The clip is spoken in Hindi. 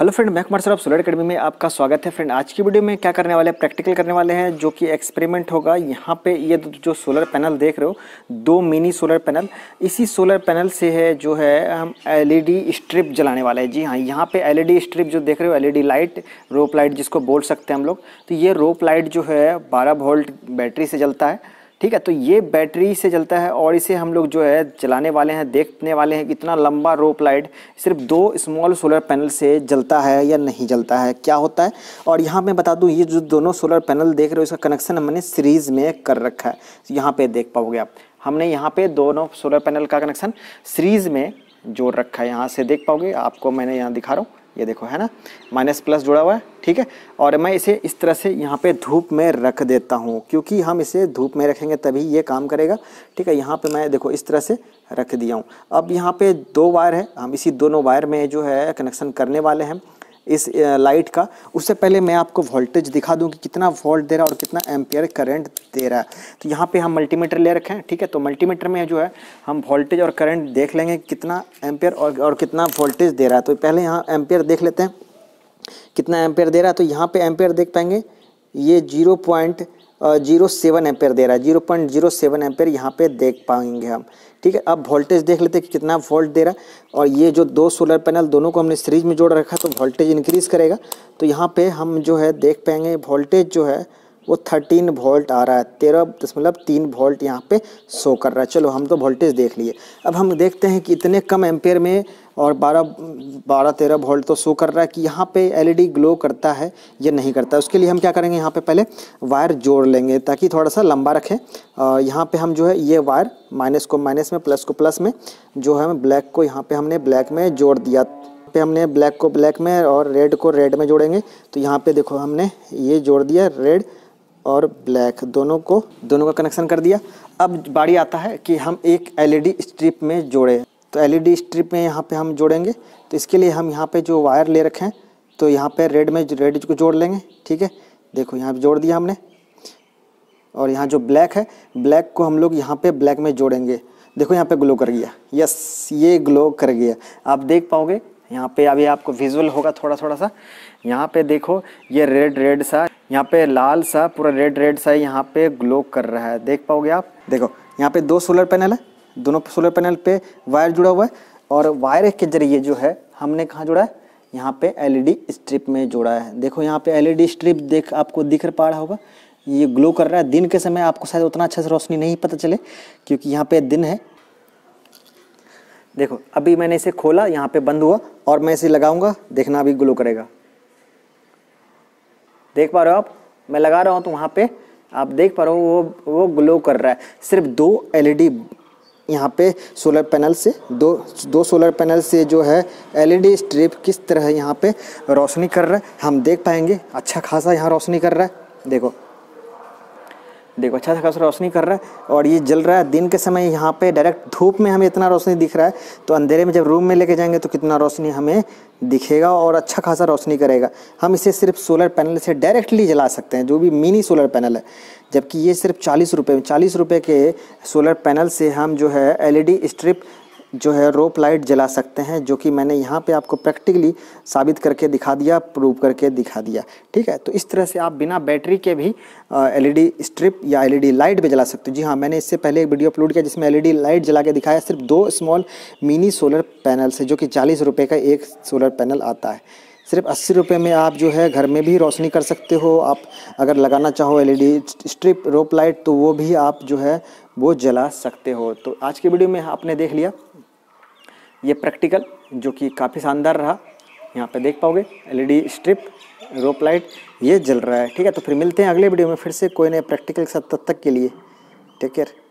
हेलो फ्रेंड मैं कुमार सर आप सोलर अकेडमी में आपका स्वागत है फ्रेंड आज की वीडियो में क्या करने वाले हैं प्रैक्टिकल करने वाले हैं जो कि एक्सपेरिमेंट होगा यहाँ पे ये जो सोलर पैनल देख रहे हो दो मिनी सोलर पैनल इसी सोलर पैनल से है जो है हम एलईडी स्ट्रिप जलाने वाले हैं जी हाँ यहाँ पे एलईडी स्ट्रिप जो देख रहे हो एल लाइट रोप लाइट जिसको बोल सकते हैं हम लोग तो ये रोप लाइट जो है बारह वोल्ट बैटरी से जलता है ठीक है तो ये बैटरी से चलता है और इसे हम लोग जो है चलाने वाले हैं देखने वाले हैं कितना लंबा रोप लाइट सिर्फ दो स्मॉल सोलर पैनल से जलता है या नहीं जलता है क्या होता है और यहाँ मैं बता दूँ ये जो दोनों सोलर पैनल देख रहे हो इसका कनेक्शन हमने सीरीज़ में कर रखा है तो यहाँ पर देख पाओगे आप हमने यहाँ पे दोनों सोलर पैनल का कनेक्शन सीरीज़ में जोड़ रखा है यहाँ से देख पाओगे आपको मैंने यहाँ दिखा रहा हूँ ये देखो है ना माइनस प्लस जुड़ा हुआ है ठीक है और मैं इसे इस तरह से यहाँ पे धूप में रख देता हूँ क्योंकि हम इसे धूप में रखेंगे तभी ये काम करेगा ठीक है यहाँ पे मैं देखो इस तरह से रख दिया हूँ अब यहाँ पे दो वायर है हम इसी दोनों वायर में जो है कनेक्शन करने वाले हैं इस लाइट का उससे पहले मैं आपको वोल्टेज दिखा दूँ कि कितना वोल्ट दे रहा है और कितना एम्पियर करंट दे रहा है तो यहाँ पे हम मल्टीमीटर ले रखे हैं ठीक है तो मल्टीमीटर में जो है हम वोल्टेज और करंट देख लेंगे कितना एम्पियर और, और कितना वोल्टेज दे रहा है तो पहले यहाँ एम्पियर देख लेते हैं कितना एम्पियर दे रहा है तो यहाँ पर एम्पियर देख पाएंगे ये zero point zero seven ampere दे रहा है zero point zero seven ampere यहाँ पे देख पाएंगे हम ठीक है अब वोल्टेज देख लेते हैं कि कितना वोल्ट दे रहा है और ये जो दो सोलर पैनल दोनों को हमने सीरीज में जोड़ रखा तो वोल्टेज इंक्रीज़ करेगा तो यहाँ पे हम जो है देख पाएंगे वोल्टेज जो है वो थर्टीन वोल्ट आ रहा है तेरह दशमलव तीन वोल्ट यहाँ पे शो कर रहा है चलो हम तो वोल्टेज देख लिए अब हम देखते हैं कि इतने कम एम्पेयर में और 12 12 तेरह वोल्ट तो शो कर रहा है कि यहाँ पे एलईडी ग्लो e करता है या नहीं करता है उसके लिए हम क्या करेंगे यहाँ पे पहले वायर जोड़ लेंगे ताकि थोड़ा सा लंबा रखें यहाँ पे हम जो है ये वायर माइनस को माइनस में प्लस को प्लस में जो है ब्लैक को यहाँ पर हमने ब्लैक में जोड़ दिया पे हमने ब्लैक को ब्लैक में और रेड को रेड में जोड़ेंगे तो यहाँ पे देखो हमने ये जोड़ दिया रेड और ब्लैक दोनों को दोनों का कनेक्शन कर दिया अब बारी आता है कि हम एक एलईडी स्ट्रिप e में जोड़े तो एलईडी स्ट्रिप e में यहाँ पे हम जोड़ेंगे तो इसके लिए हम यहाँ पे जो वायर ले रखे हैं तो यहाँ पे रेड में रेड को जोड़ लेंगे ठीक है देखो यहाँ पर जोड़ दिया हमने और यहाँ जो ब्लैक है ब्लैक को हम लोग यहाँ पे ब्लैक में जोड़ेंगे देखो यहाँ पे ग्लो कर गया यस ये ग्लो कर गया आप देख पाओगे यहाँ पे अभी आपको विजुअल होगा थोड़ा थोड़ा सा यहाँ पे देखो ये रेड रेड सा यहाँ पे लाल सा पूरा रेड रेड सा यहाँ पे ग्लो कर रहा है देख पाओगे आप देखो यहाँ पे दो सोलर पैनल है दोनों सोलर पैनल पे वायर जुड़ा हुआ है और वायर के जरिए जो है हमने कहाँ जुड़ा है यहाँ पे एलईडी स्ट्रिप में जोड़ा है देखो यहाँ पे एलईडी स्ट्रिप देख आपको दिख पा रहा होगा ये ग्लो कर रहा है दिन के समय आपको शायद उतना अच्छा से रोशनी नहीं पता चले क्योंकि यहाँ पे दिन है देखो अभी मैंने इसे खोला यहाँ पे बंद हुआ और मैं इसे लगाऊंगा देखना अभी ग्लो करेगा देख पा रहे हो आप मैं लगा रहा हूँ तो वहाँ पे आप देख पा रहे हो वो वो ग्लो कर रहा है सिर्फ दो एलईडी यहाँ पे सोलर पैनल से दो दो सोलर पैनल से जो है एलईडी स्ट्रिप किस तरह यहाँ पे रोशनी कर रहा है हम देख पाएंगे अच्छा खासा यहाँ रोशनी कर रहा है देखो देखो अच्छा सा खासा रोशनी कर रहा है और ये जल रहा है दिन के समय यहाँ पे डायरेक्ट धूप में हमें इतना रोशनी दिख रहा है तो अंधेरे में जब रूम में लेके जाएंगे तो कितना रोशनी हमें दिखेगा और अच्छा खासा रोशनी करेगा हम इसे सिर्फ सोलर पैनल से डायरेक्टली जला सकते हैं जो भी मिनी सोलर पैनल है जबकि ये सिर्फ चालीस रुपये में चालीस रुपये के सोलर पैनल से हम जो है एल स्ट्रिप जो है रोप लाइट जला सकते हैं जो कि मैंने यहाँ पे आपको प्रैक्टिकली साबित करके दिखा दिया प्रूव करके दिखा दिया ठीक है तो इस तरह से आप बिना बैटरी के भी एलईडी स्ट्रिप या एलईडी लाइट भी जला सकते हो जी हाँ मैंने इससे पहले एक वीडियो अपलोड किया जिसमें एलईडी लाइट जला के दिखाया सिर्फ दो स्मॉल मिनी सोलर पैनल से जो कि चालीस रुपये का एक सोलर पैनल आता है सिर्फ अस्सी रुपये में आप जो है घर में भी रोशनी कर सकते हो आप अगर लगाना चाहो एलईडी स्ट्रिप रोप लाइट तो वो भी आप जो है वो जला सकते हो तो आज के वीडियो में आपने देख लिया ये प्रैक्टिकल जो कि काफ़ी शानदार रहा यहाँ पे देख पाओगे एलईडी स्ट्रिप रोप लाइट ये जल रहा है ठीक है तो फिर मिलते हैं अगले वीडियो में फिर से कोई नए प्रैक्टिकल के साथ तब तक के लिए टेक केयर